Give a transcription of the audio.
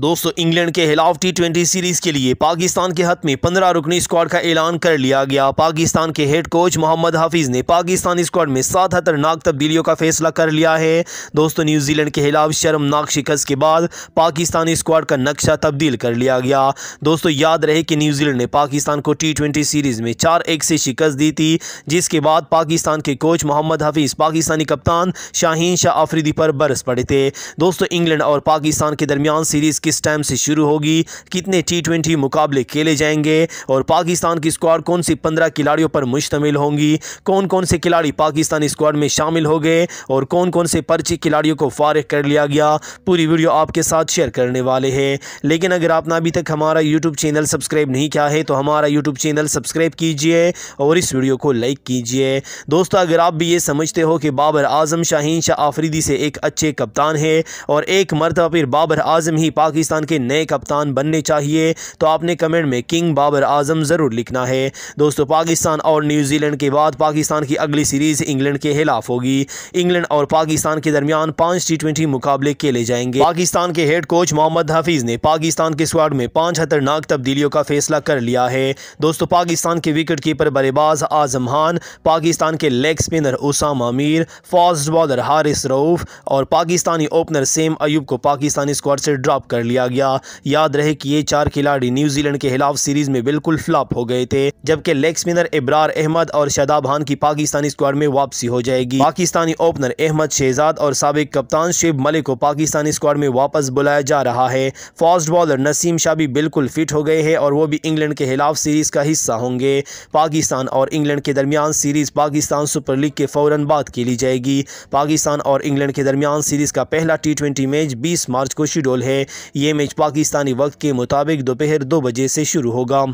दोस्तों इंग्लैंड के खिलाफ टी ट्वेंटी सीरीज़ के लिए पाकिस्तान के हथ में पंद्रह रुकनी स्क्वाड का ऐलान कर लिया गया पाकिस्तान के हेड कोच मोहम्मद हाफिज ने पाकिस्तानी स्क्वाड में सात खतरनाक तब्दीलियों का फैसला कर लिया है दोस्तों न्यूजीलैंड के खिलाफ शर्मनाक शिकस्त के बाद पाकिस्तानी स्क्वाड का नक्शा तब्दील कर लिया गया दोस्तों याद रहे कि न्यूजीलैंड ने पाकिस्तान को टी ट्वेंटी सीरीज़ में चार एक से शिकस्त दी थी जिसके बाद पाकिस्तान के कोच मोहम्मद हाफिज पाकिस्तानी कप्तान शाहीन शाह आफरीदी पर बरस पड़े थे दोस्तों इंग्लैंड और पाकिस्तान के दरमियान सीरीज़ किस टाइम से शुरू होगी कितने टी ट्वेंटी मुकाबले खेले जाएंगे और पाकिस्तान की स्क्वाड कौन सी पंद्रह खिलाड़ियों पर मुश्तमिल होंगी कौन कौन से खिलाड़ी पाकिस्तानी स्क्वाड में शामिल हो गए और कौन कौन से पर्ची खिलाड़ियों को फारिग कर लिया गया पूरी वीडियो आपके साथ शेयर करने वाले हैं लेकिन अगर आपने अभी तक हमारा यूट्यूब चैनल सब्सक्राइब नहीं किया है तो हमारा यूट्यूब चैनल सब्सक्राइब कीजिए और इस वीडियो को लाइक कीजिए दोस्तों अगर आप भी ये समझते हो कि बाबर आजम शाहीन शाह आफरीदी से एक अच्छे कप्तान है और एक मरतबा फिर बाबर आजम ही पाक पाकिस्तान के नए कप्तान बनने चाहिए तो आपने कमेंट में किंग बाबर आजम ज़रूर लिखना है दोस्तों पाकिस्तान और न्यूजीलैंड के बाद पाकिस्तान की अगली सीरीज़ इंग्लैंड के खिलाफ होगी इंग्लैंड और पाकिस्तान के दरमियान पांच टी ट्वेंटी मुकाबले खेले जाएंगे पाकिस्तान के हेड कोच मोहम्मद हफीज़ ने पाकिस्तान के स्क्वाड में पांच खतरनाक तब्दीलियों का फैसला कर लिया है दोस्तों पाकिस्तान के विकेट कीपर बल्लेबाज आजम खान पाकिस्तान के leg spinner Usama Mir fast bowler Haris Rauf और पाकिस्तानी ओपनर सेम अयूब को पाकिस्तानी स्क्वाड से ड्रॉप कर कर लिया गया याद रहे कि ये चार खिलाड़ी न्यूजीलैंड के खिलाफ सीरीज में बिल्कुल फ्लॉप हो गए थे जबकि लेग स्पिनर इब्रार अहमद और शदाब खान की पाकिस्तानी स्क्वाड में वापसी हो जाएगी पाकिस्तानी ओपनर अहमद शहजाद और सबक कप्तान शेब मलिक को पाकिस्तानी स्क्वाड में वापस बुलाया जा रहा है फास्ट बॉलर नसीम शाह भी बिल्कुल फिट हो गए हैं और वो भी इंग्लैंड के खिलाफ सीरीज का हिस्सा होंगे पाकिस्तान और इंग्लैंड के दरमियान सीरीज पाकिस्तान सुपर लीग के फौरन बाद खेली जाएगी पाकिस्तान और इंग्लैंड के दरमियान सीरीज का पहला टी मैच 20 मार्च को शेड्यूल है ये मैच पाकिस्तानी वक्त के मुताबिक दोपहर दो बजे से शुरू होगा